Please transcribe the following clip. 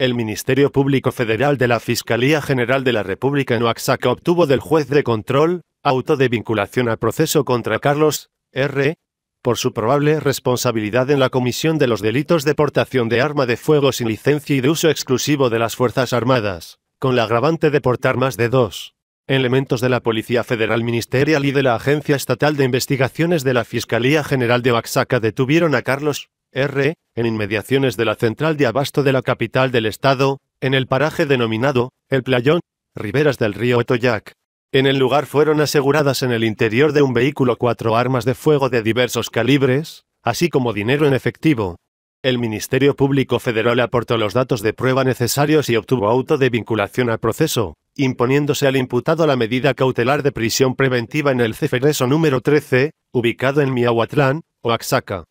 El Ministerio Público Federal de la Fiscalía General de la República en Oaxaca obtuvo del juez de control, auto de vinculación a proceso contra Carlos R. por su probable responsabilidad en la comisión de los delitos de portación de arma de fuego sin licencia y de uso exclusivo de las Fuerzas Armadas, con la agravante de portar más de dos elementos de la Policía Federal Ministerial y de la Agencia Estatal de Investigaciones de la Fiscalía General de Oaxaca detuvieron a Carlos R, en inmediaciones de la central de abasto de la capital del estado, en el paraje denominado El Playón, riberas del río Etoyac. En el lugar fueron aseguradas en el interior de un vehículo cuatro armas de fuego de diversos calibres, así como dinero en efectivo. El Ministerio Público Federal aportó los datos de prueba necesarios y obtuvo auto de vinculación al proceso, imponiéndose al imputado la medida cautelar de prisión preventiva en el CFRESO número 13, ubicado en Miahuatlán, Oaxaca.